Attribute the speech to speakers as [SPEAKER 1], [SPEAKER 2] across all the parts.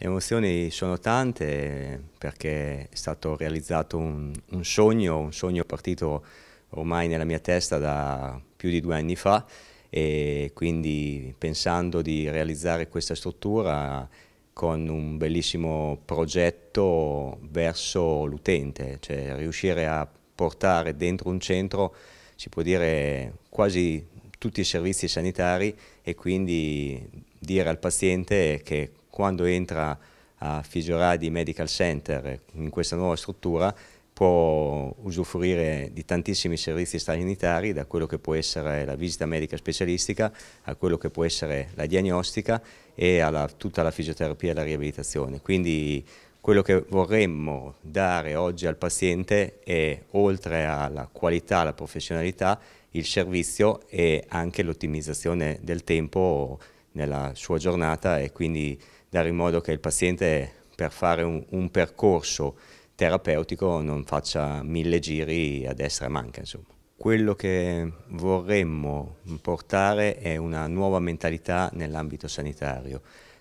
[SPEAKER 1] Le emozioni sono tante perché è stato realizzato un, un, sogno, un sogno partito ormai nella mia testa da più di due anni fa e quindi pensando di realizzare questa struttura con un bellissimo progetto verso l'utente, cioè riuscire a portare dentro un centro, si può dire, quasi tutti i servizi sanitari e quindi dire al paziente che quando entra a Figioradi Medical Center eh, in questa nuova struttura può usufruire di tantissimi servizi sanitari, da quello che può essere la visita medica specialistica a quello che può essere la diagnostica e alla, tutta la fisioterapia e la riabilitazione. Quindi quello che vorremmo dare oggi al paziente è, oltre alla qualità, alla professionalità, il servizio e anche l'ottimizzazione del tempo nella sua giornata e quindi dare in modo che il paziente per fare un, un percorso terapeutico non faccia mille giri a destra e manca. Insomma. Quello che vorremmo portare è una nuova mentalità nell'ambito sanitario.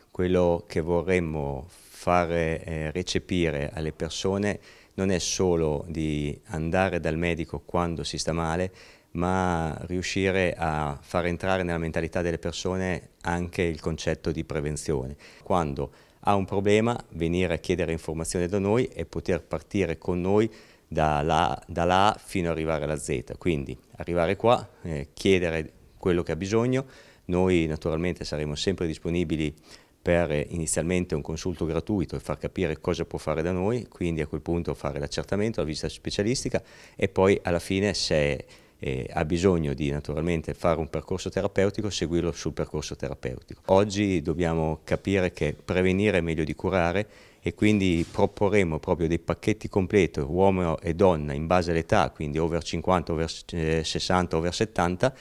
[SPEAKER 1] Quello che vorremmo fare eh, recepire alle persone non è solo di andare dal medico quando si sta male, ma riuscire a far entrare nella mentalità delle persone anche il concetto di prevenzione. Quando ha un problema, venire a chiedere informazioni da noi e poter partire con noi dalla, A fino ad arrivare alla Z. Quindi arrivare qua, eh, chiedere quello che ha bisogno, noi naturalmente saremo sempre disponibili per eh, inizialmente un consulto gratuito e far capire cosa può fare da noi, quindi a quel punto fare l'accertamento, la visita specialistica e poi alla fine se eh, ha bisogno di naturalmente fare un percorso terapeutico, seguirlo sul percorso terapeutico. Oggi dobbiamo capire che prevenire è meglio di curare e quindi proporremo proprio dei pacchetti completi uomo e donna in base all'età, quindi over 50, over 60, eh, over 70,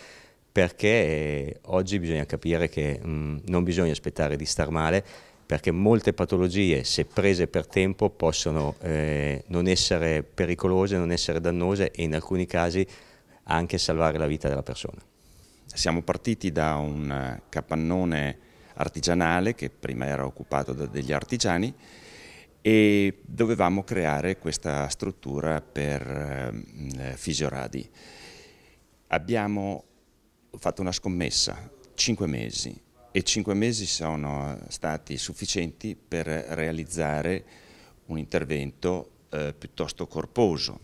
[SPEAKER 1] perché eh, oggi bisogna capire che mh, mm, non bisogna aspettare di star male, perché molte patologie, se prese per tempo, possono eh, non essere pericolose, non essere dannose e in alcuni casi anche salvare la vita della persona. Siamo partiti da un eh, capannone artigianale che prima era occupato
[SPEAKER 2] da degli artigiani e dovevamo creare questa struttura per eh, eh, Fisioradi. Abbiamo fatto una scommessa, 5 mesi, e 5 mesi sono stati sufficienti per realizzare un intervento eh, piuttosto corposo.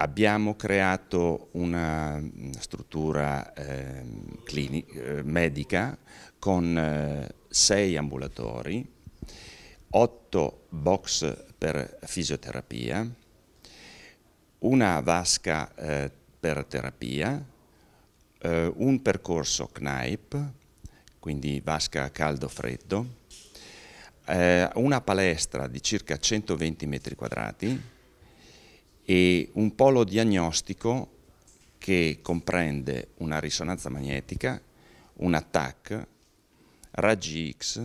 [SPEAKER 2] Abbiamo creato una struttura ehm, eh, clinica, medica con eh, sei ambulatori, otto box per fisioterapia, una vasca eh, per terapia, eh, un percorso CNAIP, quindi vasca caldo-freddo, eh, una palestra di circa 120 metri quadrati, e un polo diagnostico che comprende una risonanza magnetica, un TAC, raggi X,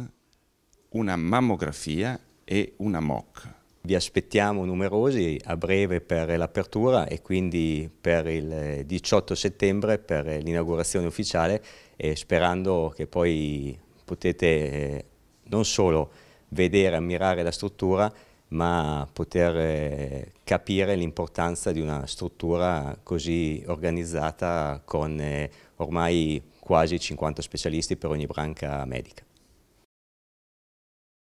[SPEAKER 1] una mammografia e una MOC. Vi aspettiamo numerosi a breve per l'apertura e quindi per il 18 settembre per l'inaugurazione ufficiale e sperando che poi potete eh, non solo vedere, e ammirare la struttura ma poter eh, capire l'importanza di una struttura così organizzata con eh, ormai quasi 50 specialisti per ogni branca medica.